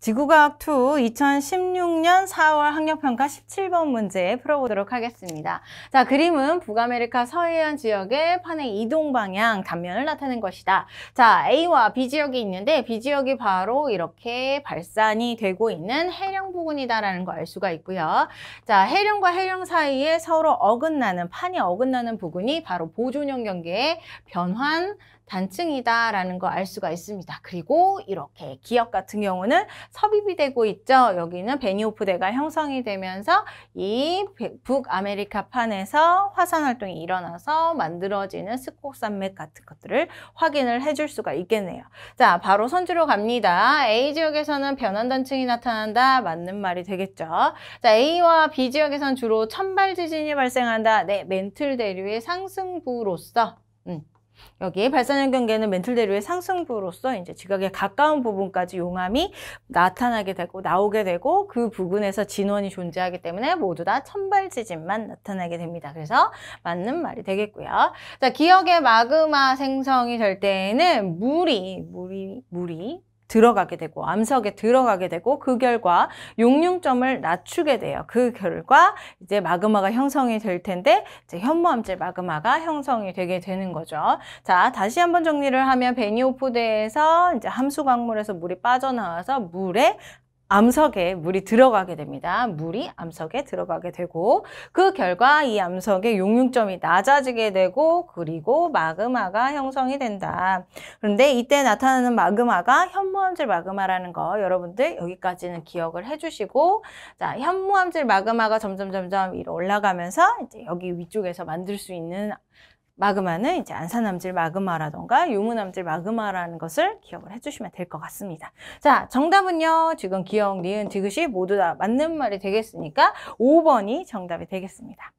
지구과학2 2016년 4월 학력평가 17번 문제 풀어보도록 하겠습니다. 자, 그림은 북아메리카 서해안 지역의 판의 이동 방향 단면을 나타낸 것이다. 자, A와 B 지역이 있는데 B 지역이 바로 이렇게 발산이 되고 있는 해령 부분이다라는 걸알 수가 있고요. 자, 해령과 해령 사이에 서로 어긋나는 판이 어긋나는 부분이 바로 보존형 경계의 변환 단층이다라는 거 알 수가 있습니다. 그리고 이렇게 기역 같은 경우는 섭입이 되고 있죠. 여기는 베니오프대가 형성이 되면서 이 북아메리카 판에서 화산 활동이 일어나서 만들어지는 스콕산맥 같은 것들을 확인을 해줄 수가 있겠네요. 자, 바로 선주로 갑니다. A 지역에서는 변환 단층이 나타난다. 맞는 라는 말이 되겠죠. 자, A와 B 지역에선 주로 천발 지진이 발생한다. 네, 멘틀 대류의 상승부로서 음, 여기 발산형 경계는 멘틀 대류의 상승부로서 이제 지각에 가까운 부분까지 용암이 나타나게 되고 나오게 되고 그 부근에서 진원이 존재하기 때문에 모두 다 천발 지진만 나타나게 됩니다. 그래서 맞는 말이 되겠고요. 자, 기억의 마그마 생성이 될 때에는 물이 물이 물이 들어가게 되고 암석에 들어가게 되고 그 결과 용융점을 낮추게 돼요. 그 결과 이제 마그마가 형성이 될 텐데 이제 현무암질 마그마가 형성이 되게 되는 거죠. 자 다시 한번 정리를 하면 베니오포드에서 이제 함수 광물에서 물이 빠져나와서 물에 암석에 물이 들어가게 됩니다. 물이 암석에 들어가게 되고 그 결과 이 암석의 용융점이 낮아지게 되고 그리고 마그마가 형성이 된다. 그런데 이때 나타나는 마그마가 현무암질 마그마라는 거 여러분들 여기까지는 기억을 해주시고 자 현무암질 마그마가 점점 점점 위로 올라가면서 이제 여기 위쪽에서 만들 수 있는 마그마는 이제 안산암질 마그마라던가 유무암질 마그마라는 것을 기억을 해주시면 될 것 같습니다. 자, 정답은요. 지금 기억, 니은, 디귿이 모두 다 맞는 말이 되겠으니까 5번이 정답이 되겠습니다.